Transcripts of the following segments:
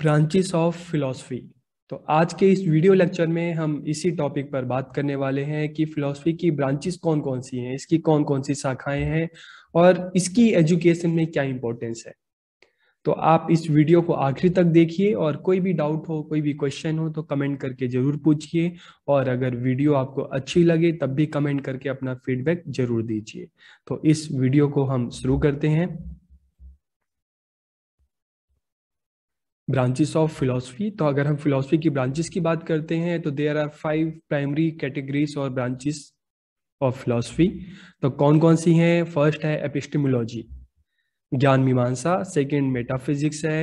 Branches of philosophy तो आज के इस वीडियो लेक्चर में हम इसी टॉपिक पर बात करने वाले हैं कि फिलॉसफी की ब्रांचेस कौन कौन सी हैं इसकी कौन कौन सी शाखाएं हैं और इसकी एजुकेशन में क्या इंपॉर्टेंस है तो आप इस वीडियो को आखिरी तक देखिए और कोई भी डाउट हो कोई भी क्वेश्चन हो तो कमेंट करके जरूर पूछिए और अगर वीडियो आपको अच्छी लगे तब भी कमेंट करके अपना फीडबैक जरूर दीजिए तो इस वीडियो को हम शुरू करते हैं ब्रांचेस ऑफ फिलोसफी तो अगर हम फिलोसफी की ब्रांचेस की बात करते हैं तो there are five primary categories और ब्रांचेस ऑफ फिलोसफी तो कौन कौन सी हैं फर्स्ट है एपिस्टेमोलॉजी ज्ञान मीमांसा सेकेंड मेटाफिजिक्स है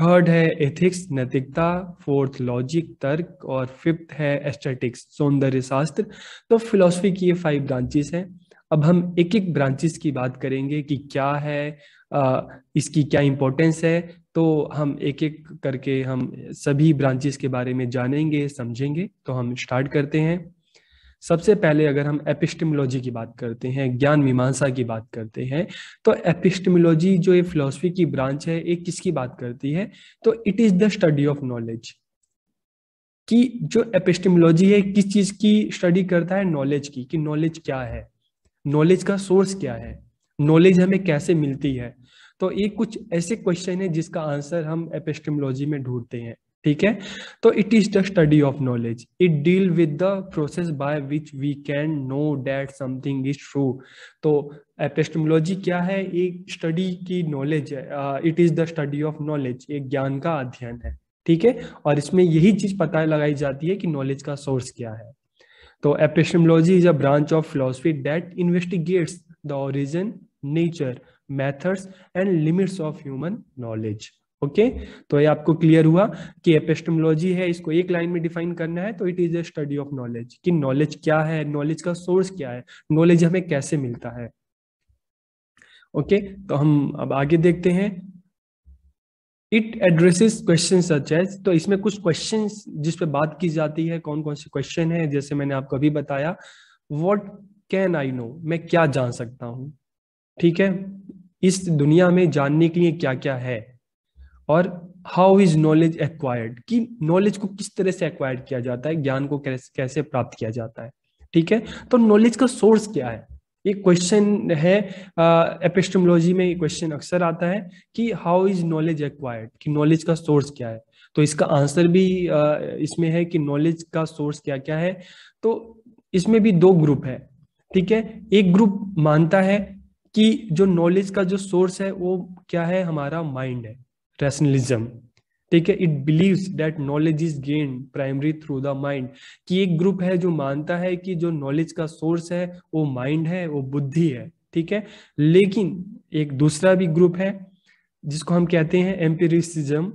थर्ड है एथिक्स नैतिकता फोर्थ लॉजिक तर्क और फिफ्थ है एस्थेटिक्स सौंदर्य शास्त्र तो फिलोसफी की ये फाइव ब्रांचेस हैं अब हम एक एक ब्रांचेस की बात करेंगे कि क्या है आ, इसकी क्या इंपॉर्टेंस है तो हम एक एक करके हम सभी ब्रांचेस के बारे में जानेंगे समझेंगे तो हम स्टार्ट करते हैं सबसे पहले अगर हम एपिस्टमोलॉजी की बात करते हैं ज्ञान मीमांसा की बात करते हैं तो एपिस्टमोलॉजी जो ये फिलोसफी की ब्रांच है एक किसकी बात करती है तो it is the study of knowledge कि जो एपिस्टमोलॉजी है किस चीज की स्टडी करता है नॉलेज की कि नॉलेज क्या है नॉलेज का सोर्स क्या है नॉलेज हमें कैसे मिलती है तो ये कुछ ऐसे क्वेश्चन है जिसका आंसर हम एपेस्टमोलॉजी में ढूंढते हैं ठीक है तो it is the study of knowledge it deal with the process by which we can know that something is true तो एपेस्टमोलॉजी क्या है एक स्टडी की नॉलेज है it is the study of knowledge एक ज्ञान का अध्ययन है ठीक है और इसमें यही चीज पता लगाई जाती है कि नॉलेज का सोर्स क्या है तो epistemology is a branch of philosophy that investigates the origin nature methods and limits of human knowledge okay तो ये आपको क्लियर हुआ कि एपेस्टमोलॉजी है इसको एक लाइन में डिफाइन करना है तो it is a study of knowledge कि नॉलेज क्या है नॉलेज का सोर्स क्या है नॉलेज हमें कैसे मिलता है ओके okay? तो हम अब आगे देखते हैं it addresses question such as तो इसमें कुछ क्वेश्चन जिस पे बात की जाती है कौन कौन से क्वेश्चन है जैसे मैंने आपको अभी बताया वॉट कैन आई नो मैं क्या जान सकता हूं ठीक है इस दुनिया में जानने के लिए क्या क्या है और हाउ इज नॉलेज एक्वायर्ड कि नॉलेज को किस तरह से एक्वायर्ड किया जाता है ज्ञान को कैसे कैसे प्राप्त किया जाता है ठीक है तो नॉलेज का सोर्स क्या है ये क्वेश्चन है एपिस्टमोलॉजी में ये क्वेश्चन अक्सर आता है कि हाउ इज नॉलेज एक्वायर्ड कि नॉलेज का सोर्स क्या है तो इसका आंसर भी इसमें है कि नॉलेज का सोर्स क्या क्या है तो इसमें भी दो ग्रुप है ठीक है एक ग्रुप मानता है कि जो नॉलेज का जो सोर्स है वो क्या है हमारा माइंड है रैशनलिज्म ठीक है it believes that knowledge is gain primary through the mind कि एक ग्रुप है जो मानता है कि जो नॉलेज का सोर्स है वो माइंड है वो बुद्धि है ठीक है लेकिन एक दूसरा भी ग्रुप है जिसको हम कहते हैं empiricism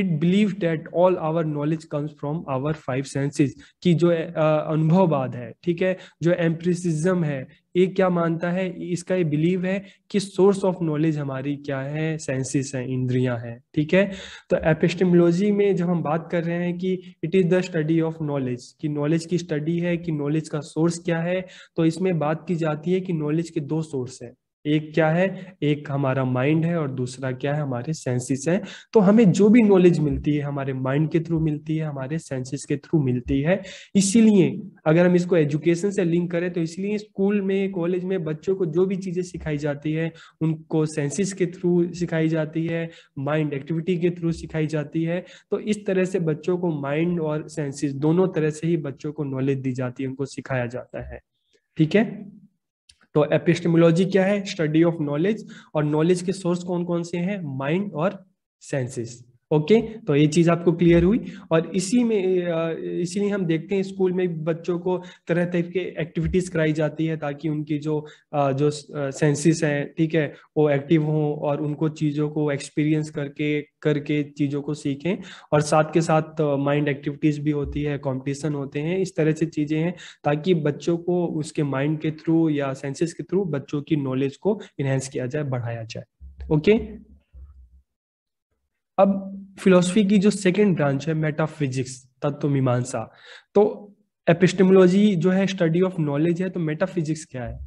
it believe that all our knowledge comes from our five senses कि जो अनुभववाद है ठीक है जो एम्प्रिसिज्म है ये क्या मानता है इसका ये बिलीव है कि सोर्स ऑफ नॉलेज हमारी क्या है सेंसेस हैं इंद्रियां हैं ठीक है तो एपिस्टेमोलॉजी में जब हम बात कर रहे हैं कि it is the study of knowledge कि नॉलेज की स्टडी है कि नॉलेज का सोर्स क्या है तो इसमें बात की जाती है कि नॉलेज के दो सोर्स हैं एक क्या है एक हमारा माइंड है और दूसरा क्या है हमारे सेंसेस हैं तो हमें जो भी नॉलेज मिलती है हमारे माइंड के थ्रू मिलती है हमारे सेंसेस के थ्रू मिलती है इसीलिए अगर हम इसको एजुकेशन से लिंक करें तो इसलिए स्कूल में कॉलेज में बच्चों को जो भी चीज़ें सिखाई जाती है उनको सेंसेस के थ्रू सिखाई जाती है माइंड एक्टिविटी के थ्रू सिखाई जाती है तो इस तरह से बच्चों को माइंड और सेंसेस दोनों तरह से ही बच्चों को नॉलेज दी जाती है उनको सिखाया जाता है ठीक है तो एपिस्टेमोलॉजी क्या है स्टडी ऑफ नॉलेज और नॉलेज के सोर्स कौन कौन से हैं माइंड और सेंसेस ओके okay, तो ये चीज आपको क्लियर हुई और इसी में इसीलिए हम देखते हैं स्कूल में बच्चों को तरह तरह के एक्टिविटीज कराई जाती है ताकि उनकी जो जो सेंसेस हैं ठीक है वो एक्टिव हों और उनको चीजों को एक्सपीरियंस करके करके चीजों को सीखें और साथ के साथ माइंड एक्टिविटीज भी होती है कंपटीशन होते हैं इस तरह से चीजें हैं ताकि बच्चों को उसके माइंड के थ्रू या सेंसेस के थ्रू बच्चों की नॉलेज को इनहेंस किया जाए बढ़ाया जाए ओके okay? अब फिलोसफी की जो सेकेंड ब्रांच है मेटाफिजिक्स तत्व मीमांसा तो एपिस्टेमोलॉजी जो है स्टडी ऑफ नॉलेज है तो मेटाफिजिक्स क्या है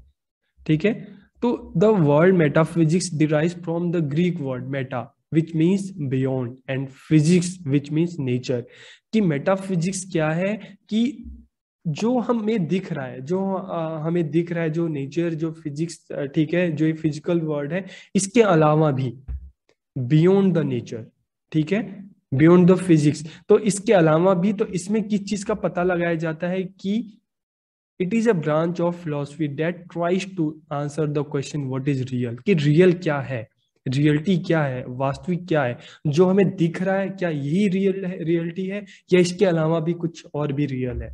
ठीक है तो the word metaphysics derive from the Greek word meta which means beyond and physics which means nature कि मेटाफिजिक्स क्या है कि जो हमें दिख रहा है जो हमें दिख रहा है जो नेचर जो फिजिक्स ठीक है जो ये फिजिकल वर्ड है इसके अलावा भी बियॉन्ड द नेचर ठीक है बियॉन्ड द फिजिक्स तो इसके अलावा भी तो इसमें किस चीज का पता लगाया जाता है कि it is a branch of philosophy that tries to answer the question what is real कि रियल क्या है रियलिटी क्या है वास्तविक क्या है जो हमें दिख रहा है क्या यही रियल है रियलिटी है या इसके अलावा भी कुछ और भी रियल है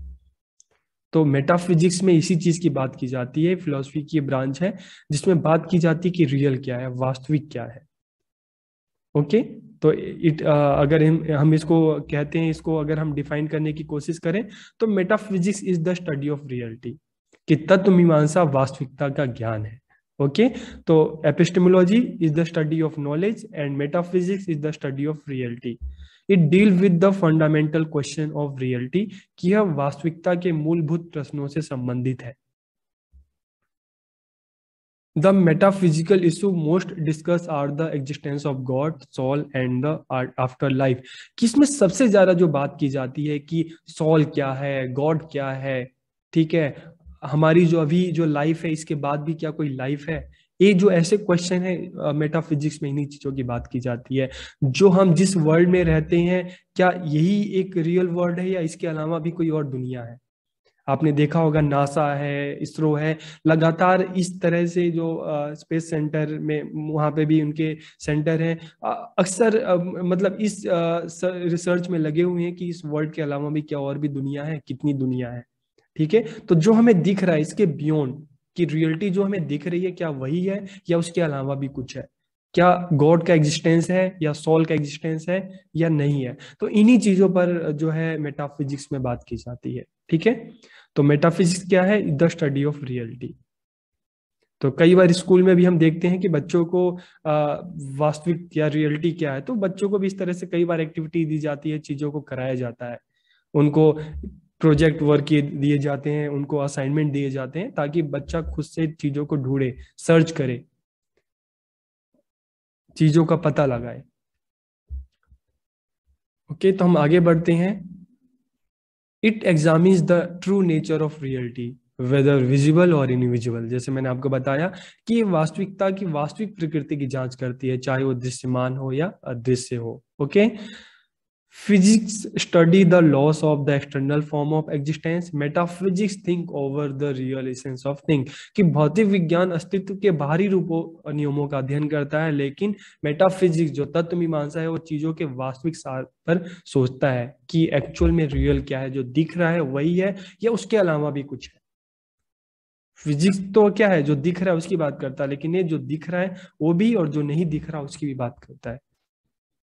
तो मेटाफिजिक्स में इसी चीज की बात की जाती है फिलोसफी की ब्रांच है जिसमें बात की जाती है कि रियल क्या है वास्तविक क्या है ओके तो इट uh, अगर हम हम इसको कहते हैं इसको अगर हम डिफाइन करने की कोशिश करें तो metaphysics is the study of reality कि तत्व मीमांसा वास्तविकता का ज्ञान है ओके तो epistemology is the study of knowledge and metaphysics is the study of reality it deal with the fundamental question of reality कि यह वास्तविकता के मूलभूत प्रश्नों से संबंधित है metaphysical issue most discuss are the existence of God soul and and the life किसमें सबसे ज्यादा जो बात की जाती है कि सॉल क्या है गॉड क्या है ठीक है हमारी जो अभी जो लाइफ है इसके बाद भी क्या कोई लाइफ है ये जो ऐसे क्वेश्चन है मेटाफिजिक्स में इन्हीं चीजों की बात की जाती है जो हम जिस वर्ल्ड में रहते हैं क्या यही एक रियल वर्ल्ड है या इसके अलावा भी कोई और दुनिया है आपने देखा होगा नासा है इसरो है लगातार इस तरह से जो स्पेस सेंटर में वहाँ पे भी उनके सेंटर हैं अक्सर मतलब इस रिसर्च में लगे हुए हैं कि इस वर्ल्ड के अलावा भी क्या और भी दुनिया है कितनी दुनिया है ठीक है तो जो हमें दिख रहा है इसके बियॉन्ड की रियलिटी जो हमें दिख रही है क्या वही है या उसके अलावा भी कुछ है क्या गॉड का एग्जिस्टेंस है या सोल का एग्जिस्टेंस है या नहीं है तो इन्हीं चीजों पर जो है मेटाफिजिक्स में बात की जाती है ठीक है तो मेटाफिजिक्स क्या है द स्टडी ऑफ रियलिटी तो कई बार स्कूल में भी हम देखते हैं कि बच्चों को वास्तविक या रियलिटी क्या है तो बच्चों को भी इस तरह से कई बार एक्टिविटी दी जाती है चीजों को कराया जाता है उनको प्रोजेक्ट वर्क किए दिए जाते हैं उनको असाइनमेंट दिए जाते हैं ताकि बच्चा खुद से चीजों को ढूंढे सर्च करे चीजों का पता लगाए ओके okay, तो हम आगे बढ़ते हैं it examines the true nature of reality whether visible or invisible जैसे मैंने आपको बताया कि ये वास्तविकता की वास्तविक प्रकृति की जांच करती है चाहे वो दृश्यमान हो या अदृश्य हो okay okay? Physics study the laws of the external form of existence metaphysics think over the real essence of thing कि भौतिक विज्ञान अस्तित्व के बाहरी रूपों नियमों का अध्ययन करता है लेकिन मेटाफिजिक्स जो तत्व मीमांसा है वो चीजों के वास्तविक सार पर सोचता है कि एक्चुअल में रियल क्या है जो दिख रहा है वही है या उसके अलावा भी कुछ है फिजिक्स तो क्या है जो दिख रहा है उसकी बात करता है लेकिन ये जो दिख रहा है वो भी और जो नहीं दिख रहा उसकी भी बात करता है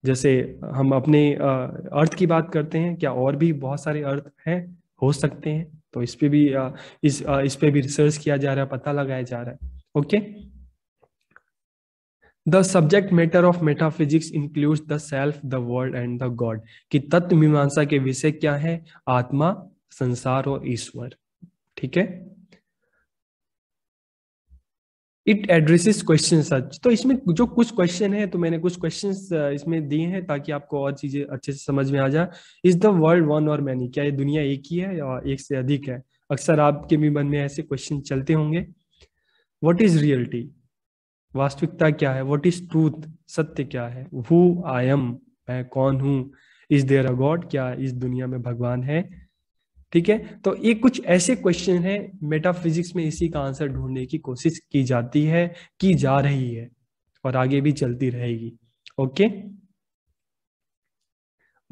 जैसे हम अपने अर्थ की बात करते हैं क्या और भी बहुत सारे अर्थ हैं हो सकते हैं तो इस पे भी इस इस पे भी रिसर्च किया जा रहा है पता लगाया जा रहा है okay the subject matter of metaphysics includes the self the world and the God कि तत्व मीमांसा के विषय क्या है आत्मा संसार और ईश्वर ठीक है इट एड्रेसेस क्वेश्चन सच तो इसमें जो कुछ क्वेश्चन है तो मैंने कुछ क्वेश्चन इसमें दिए हैं ताकि आपको और चीजें अच्छे से समझ में आ जाए is the world one or many क्या ये दुनिया एक ही है या एक से अधिक है अक्सर आपके भी मन में ऐसे क्वेश्चन चलते होंगे वट इज रियलिटी वास्तविकता क्या है वट इज ट्रूथ सत्य क्या है हु आई एम मैं कौन हूँ इज देर अ गॉड क्या इस दुनिया में भगवान है ठीक है तो ये कुछ ऐसे क्वेश्चन है मेटाफिजिक्स में इसी का आंसर ढूंढने की कोशिश की जाती है की जा रही है और आगे भी चलती रहेगी ओके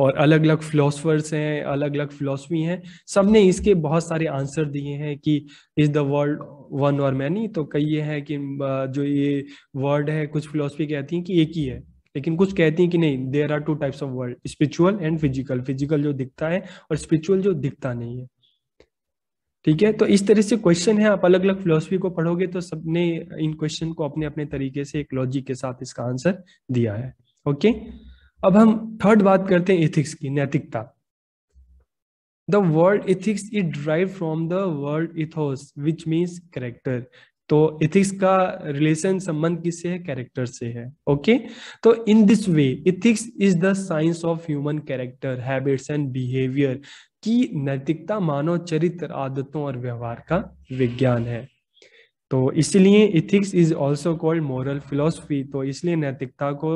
और अलग अलग फिलोसफर्स हैं अलग अलग फिलोसफी हैं सब ने इसके बहुत सारे आंसर दिए हैं कि is the world one or many तो कई ये है कि जो ये वर्ड है कुछ फिलोसफी कहती हैं कि एक ही है लेकिन कुछ कहती हैं कि नहीं there are two types of world spiritual and physical physical जो दिखता है और स्पिरिचुअल जो दिखता नहीं है ठीक है तो इस तरह से क्वेश्चन है आप अलग अलग फिलोसफी को पढ़ोगे तो सबने इन क्वेश्चन को अपने अपने तरीके से एक लॉजिक के साथ इसका आंसर दिया है ओके अब हम थर्ड बात करते हैं इथिक्स की नैतिकता the world ethics is drive from the world ethos which means character तो इथिक्स का रिलेशन संबंध किससे है कैरेक्टर से है ओके तो in this way ethics is the science of human character habits and behaviour की नैतिकता मानव चरित्र आदतों और व्यवहार का विज्ञान है तो इसलिए ethics is also called moral philosophy तो इसलिए नैतिकता को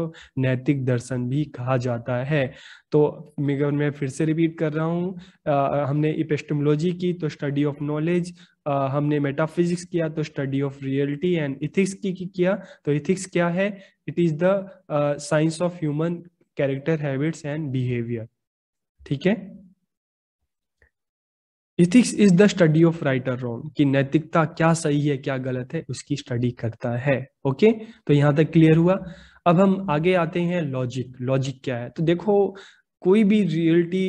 नैतिक दर्शन भी कहा जाता है तो मैं मैं फिर से रिपीट कर रहा हूँ हमने इपेस्टमोलॉजी की तो स्टडी ऑफ नॉलेज हमने मेटाफिजिक्स किया तो study of reality and ethics की, की किया तो इथिक्स क्या है it is the science of human character habits and behaviour ठीक है ethics is the study of right और रॉन्ग कि नैतिकता क्या सही है क्या गलत है उसकी स्टडी करता है ओके तो यहाँ तक क्लियर हुआ अब हम आगे आते हैं लॉजिक लॉजिक क्या है तो देखो कोई भी रियलिटी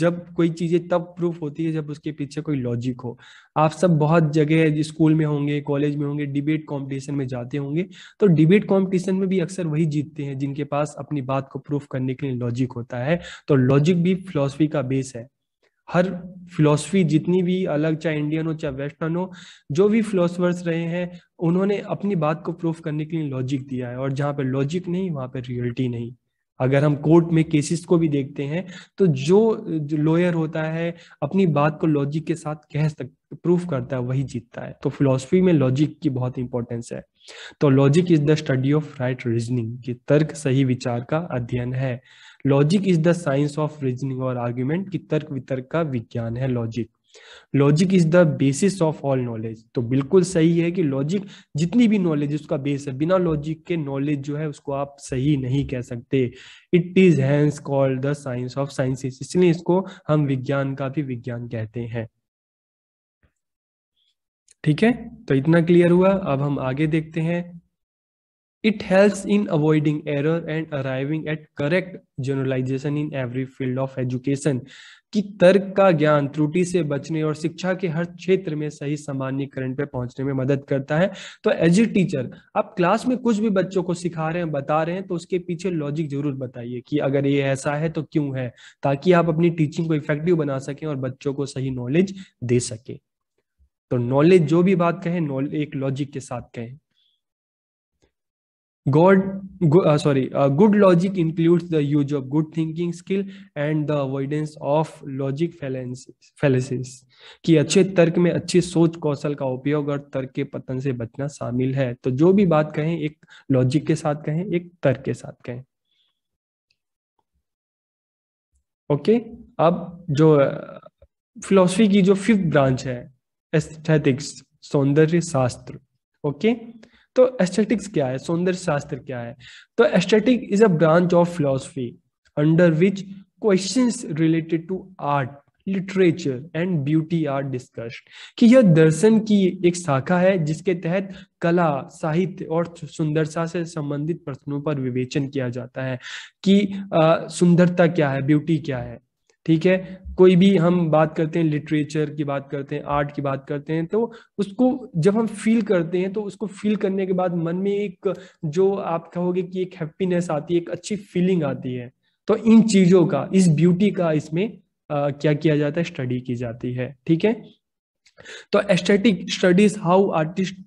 जब कोई चीज़ें तब प्रूफ होती है जब उसके पीछे कोई लॉजिक हो आप सब बहुत जगह स्कूल में होंगे कॉलेज में होंगे डिबेट कंपटीशन में जाते होंगे तो डिबेट कंपटीशन में भी अक्सर वही जीतते हैं जिनके पास अपनी बात को प्रूफ करने के लिए लॉजिक होता है तो लॉजिक भी फिलोसफी का बेस है हर फिलॉसफी जितनी भी अलग चाहे इंडियन हो चाहे वेस्टर्न हो जो भी फिलोसफर्स रहे हैं उन्होंने अपनी बात को प्रूफ करने के लिए लॉजिक दिया है और जहाँ पे लॉजिक नहीं वहाँ पे रियलिटी नहीं अगर हम कोर्ट में केसेस को भी देखते हैं तो जो, जो लॉयर होता है अपनी बात को लॉजिक के साथ कह सकते प्रूफ करता है वही जीतता है तो फिलोसफी में लॉजिक की बहुत इंपॉर्टेंस है तो logic is the study of right reasoning कि तर्क सही विचार का अध्ययन है logic is the science of reasoning और आर्ग्यूमेंट की तर्क वितर्क का विज्ञान है logic logic is the basis of all knowledge तो बिल्कुल सही है कि लॉजिक जितनी भी नॉलेज उसका बेस है बिना लॉजिक के नॉलेज जो है उसको आप सही नहीं कह सकते it is hence called the science of sciences इसलिए इसको हम विज्ञान का भी विज्ञान कहते हैं ठीक है तो इतना क्लियर हुआ अब हम आगे देखते हैं It helps in avoiding error and arriving at correct generalization in every field of education. कि तर्क का ज्ञान त्रुटि से बचने और शिक्षा के हर क्षेत्र में सही सामान्यकरण पर पहुंचने में मदद करता है तो एज ए टीचर आप क्लास में कुछ भी बच्चों को सिखा रहे हैं बता रहे हैं तो उसके पीछे लॉजिक जरूर बताइए कि अगर ये ऐसा है तो क्यों है ताकि आप अपनी टीचिंग को इफेक्टिव बना सकें और बच्चों को सही नॉलेज दे सके तो नॉलेज जो भी बात कहें एक लॉजिक के साथ कहें God sorry good logic include the use of good thinking skill and the avoidance of logic fallacies कि अच्छे तर्क में अच्छी सोच कौशल का उपयोग और तर्क के पतन से बचना शामिल है तो जो भी बात कहें एक लॉजिक के साथ कहें एक तर्क के साथ कहें ओके okay? अब जो फिलॉसफी uh, की जो फिफ्थ ब्रांच है एस्थेटिक्स सौंदर्य शास्त्र ओके okay? तो एस्थेटिक्स क्या है सौंदर्य शास्त्र क्या है तो aesthetic is a branch of philosophy under which question related to art literature and beauty are discuss कि यह दर्शन की एक शाखा है जिसके तहत कला साहित्य और सुंदरता से संबंधित प्रश्नों पर विवेचन किया जाता है कि सुंदरता क्या है ब्यूटी क्या है ठीक है कोई भी हम बात करते हैं लिटरेचर की बात करते हैं आर्ट की बात करते हैं तो उसको जब हम फील करते हैं तो उसको फील करने के बाद मन में एक जो आप कहोगे कि एक हैप्पीनेस आती है एक अच्छी फीलिंग आती है तो इन चीज़ों का इस ब्यूटी का इसमें आ, क्या किया जाता है स्टडी की जाती है ठीक है तो aesthetic studies how artist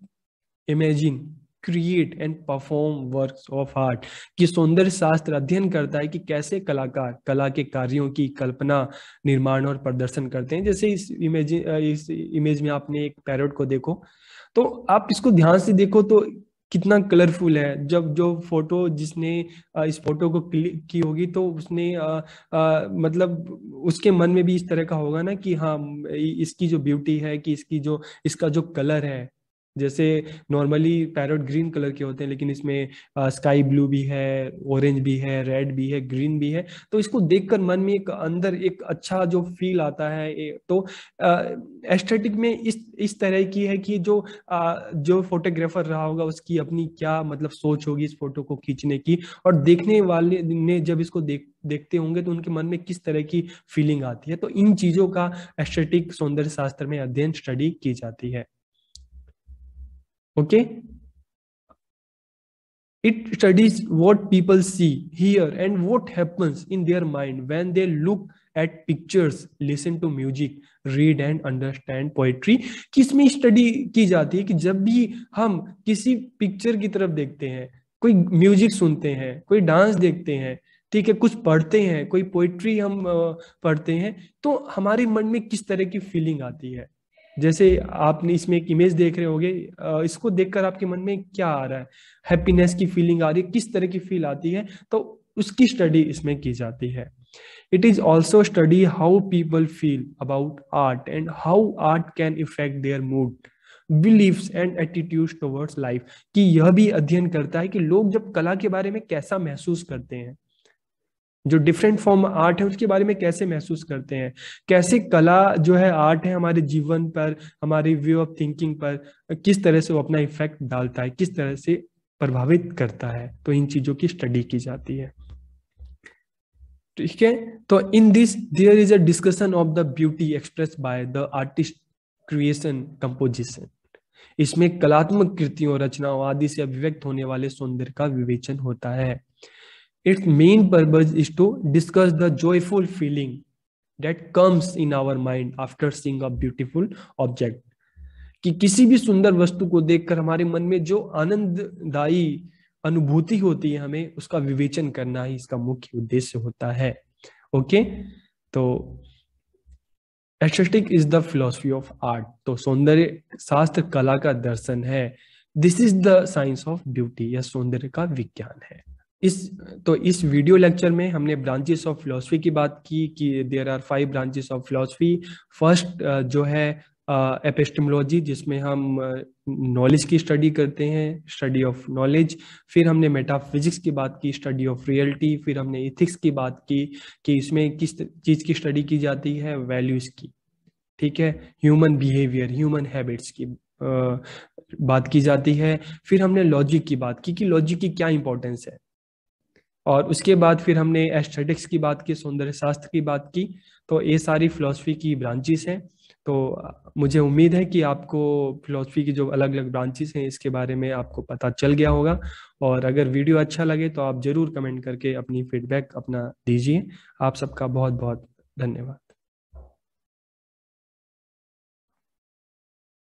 imagine create and perform works of art कि सौंदर्य शास्त्र अध्ययन करता है कि कैसे कलाकार कला के कार्यों की कल्पना निर्माण और प्रदर्शन करते हैं जैसे इस इमेज इस इमेज में आपने एक पैरोट को देखो तो आप इसको ध्यान से देखो तो कितना कलरफुल है जब जो फोटो जिसने इस फोटो को क्लिक की होगी तो उसने आ, आ, मतलब उसके मन में भी इस तरह का होगा ना कि हाँ इसकी जो ब्यूटी है कि इसकी जो इसका जो कलर है जैसे नॉर्मली पैरोट ग्रीन कलर के होते हैं लेकिन इसमें स्काई ब्लू भी है ऑरेंज भी है रेड भी है ग्रीन भी है तो इसको देखकर मन में एक अंदर एक अच्छा जो फील आता है तो एस्थेटिक में इस इस तरह की है कि जो आ, जो फोटोग्राफर रहा होगा उसकी अपनी क्या मतलब सोच होगी इस फोटो को खींचने की और देखने वाले ने जब इसको देख देखते होंगे तो उनके मन में किस तरह की फीलिंग आती है तो इन चीजों का एस्थेटिक सौंदर्य शास्त्र में अध्ययन स्टडी की जाती है okay it studies what people see hear and what happens in their mind when they look at pictures listen to music read and understand poetry किसमें study ki jati hai ki jab bhi hum kisi picture ki taraf dekhte hain koi music sunte hain koi dance dekhte hain ठीक है कुछ पढ़ते हैं कोई poetry हम पढ़ते हैं तो हमारे मन में किस तरह की फीलिंग आती है जैसे आपने इसमें एक इमेज देख रहे होंगे इसको देखकर आपके मन में क्या आ रहा है हैप्पीनेस की फीलिंग आ रही है किस तरह की फील आती है तो उसकी स्टडी इसमें की जाती है it is also study how people feel about art and how art can effect their mood believes and attitude towards life कि यह भी अध्ययन करता है कि लोग जब कला के बारे में कैसा महसूस करते हैं जो डिफरेंट फॉर्म आर्ट है उसके बारे में कैसे महसूस करते हैं कैसे कला जो है आर्ट है हमारे जीवन पर हमारे व्यू ऑफ थिंकिंग पर किस तरह से वो अपना इफेक्ट डालता है किस तरह से प्रभावित करता है तो इन चीजों की स्टडी की जाती है ठीक है तो in this there is a discussion of the beauty express by the artist creation composition इसमें कलात्मक कृतियों रचनाओं आदि से अभिव्यक्त होने वाले सौंदर्य का विवेचन होता है Its main purpose is to discuss the joyful feeling that comes in our mind after seeing a beautiful object. कि किसी भी सुंदर वस्तु को देखकर हमारे मन में जो आनंददायी अनुभूति होती है हमें उसका विवेचन करना ही इसका मुख्य उद्देश्य होता है ओके तो aesthetic is the philosophy of art तो सौंदर्य शास्त्र कला का दर्शन है this is the science of beauty या सौंदर्य का विज्ञान है इस तो इस वीडियो लेक्चर में हमने ब्रांचेस ऑफ फिलोसफी की बात की कि there are five branches of philosophy first जो है एपेस्टमोलॉजी uh, जिसमें हम नॉलेज uh, की स्टडी करते हैं स्टडी ऑफ नॉलेज फिर हमने मेटाफिजिक्स की बात की स्टडी ऑफ रियलिटी फिर हमने इथिक्स की बात की कि इसमें किस चीज़ की स्टडी की जाती है वैल्यूज़ की ठीक है ह्यूमन बिहेवियर ह्यूमन हैबिट्स की uh, बात की जाती है फिर हमने लॉजिक की बात की कि लॉजिक की क्या इंपॉर्टेंस है और उसके बाद फिर हमने एस्थेटिक्स की बात की सौंदर्य शास्त्र की बात की तो ये सारी फिलोसफी की ब्रांचेस हैं तो मुझे उम्मीद है कि आपको फिलोसफी की जो अलग अलग ब्रांचेस हैं इसके बारे में आपको पता चल गया होगा और अगर वीडियो अच्छा लगे तो आप ज़रूर कमेंट करके अपनी फीडबैक अपना दीजिए आप सबका बहुत बहुत धन्यवाद